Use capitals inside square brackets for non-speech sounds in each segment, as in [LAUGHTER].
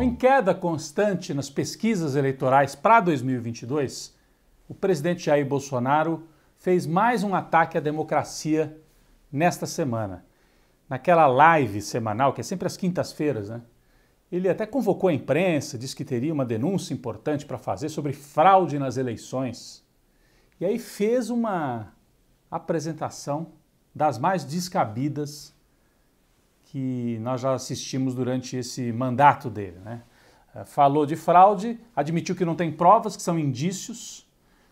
Bom, em queda constante nas pesquisas eleitorais para 2022, o presidente Jair Bolsonaro fez mais um ataque à democracia nesta semana. Naquela live semanal, que é sempre às quintas-feiras, né? Ele até convocou a imprensa, disse que teria uma denúncia importante para fazer sobre fraude nas eleições. E aí fez uma apresentação das mais descabidas que nós já assistimos durante esse mandato dele. Né? Eh, falou de fraude, admitiu que não tem provas, que são indícios,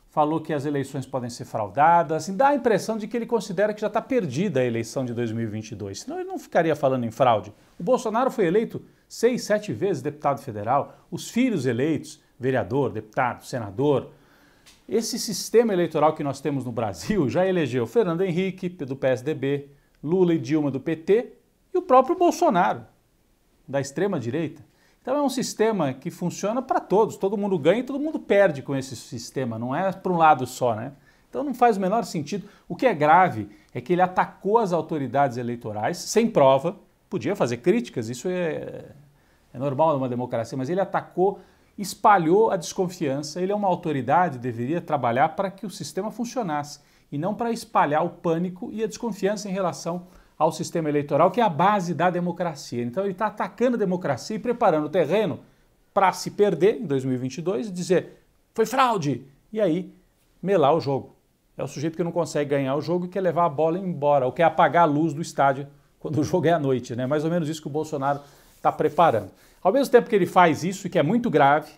falou que as eleições podem ser fraudadas, assim, dá a impressão de que ele considera que já está perdida a eleição de 2022, senão ele não ficaria falando em fraude. O Bolsonaro foi eleito seis, sete vezes deputado federal, os filhos eleitos, vereador, deputado, senador. Esse sistema eleitoral que nós temos no Brasil já elegeu Fernando Henrique, do PSDB, Lula e Dilma, do PT, o próprio Bolsonaro, da extrema-direita. Então é um sistema que funciona para todos, todo mundo ganha e todo mundo perde com esse sistema, não é para um lado só, né? Então não faz o menor sentido. O que é grave é que ele atacou as autoridades eleitorais sem prova, podia fazer críticas, isso é, é normal numa democracia, mas ele atacou, espalhou a desconfiança. Ele é uma autoridade, deveria trabalhar para que o sistema funcionasse e não para espalhar o pânico e a desconfiança em relação ao sistema eleitoral, que é a base da democracia. Então ele está atacando a democracia e preparando o terreno para se perder em 2022 e dizer foi fraude e aí melar o jogo. É o sujeito que não consegue ganhar o jogo e quer levar a bola embora, ou quer apagar a luz do estádio quando o jogo é à noite, né? Mais ou menos isso que o Bolsonaro está preparando. Ao mesmo tempo que ele faz isso, e que é muito grave,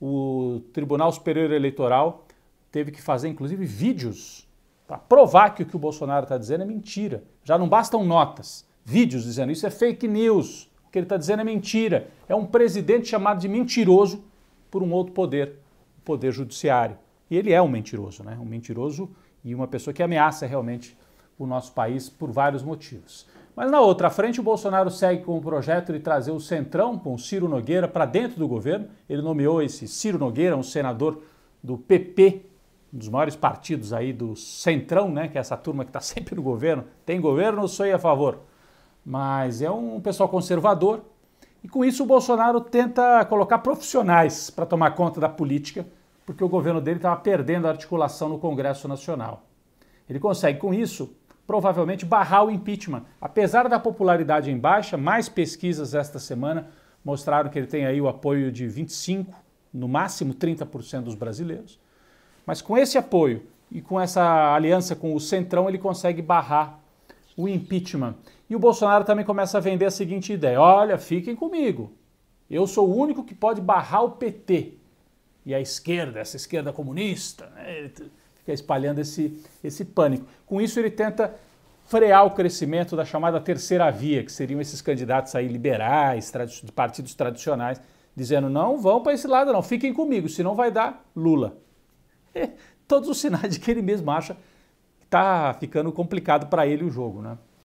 o Tribunal Superior Eleitoral teve que fazer inclusive vídeos para provar que o que o Bolsonaro está dizendo é mentira. Já não bastam notas, vídeos dizendo isso é fake news. O que ele está dizendo é mentira. É um presidente chamado de mentiroso por um outro poder, o poder judiciário. E ele é um mentiroso, né? Um mentiroso e uma pessoa que ameaça realmente o nosso país por vários motivos. Mas na outra frente, o Bolsonaro segue com o projeto de trazer o Centrão com o Ciro Nogueira para dentro do governo. Ele nomeou esse Ciro Nogueira, um senador do PP, um dos maiores partidos aí do Centrão, né, que é essa turma que está [LAUGHS] sempre no governo, tem governo, eu sou a favor. Mas é um pessoal conservador, e com isso o Bolsonaro tenta colocar profissionais para tomar conta da política, porque o governo dele estava perdendo a articulação no Congresso Nacional. Ele consegue, com isso, provavelmente barrar o impeachment. Apesar da popularidade em baixa, mais pesquisas esta semana mostraram que ele tem aí o apoio de 25, no máximo 30% dos brasileiros. Mas com esse apoio e com essa aliança com o Centrão, ele consegue barrar o impeachment. E o Bolsonaro também começa a vender a seguinte ideia: olha, fiquem comigo. Eu sou o único que pode barrar o PT. E a esquerda, essa esquerda comunista, né? ele fica espalhando esse, esse pânico. Com isso, ele tenta frear o crescimento da chamada terceira via, que seriam esses candidatos aí liberais, de partidos tradicionais, dizendo: não vão para esse lado, não, fiquem comigo, senão vai dar Lula. [LAUGHS] todos os sinais de que ele mesmo acha que está ficando complicado para ele o jogo, né?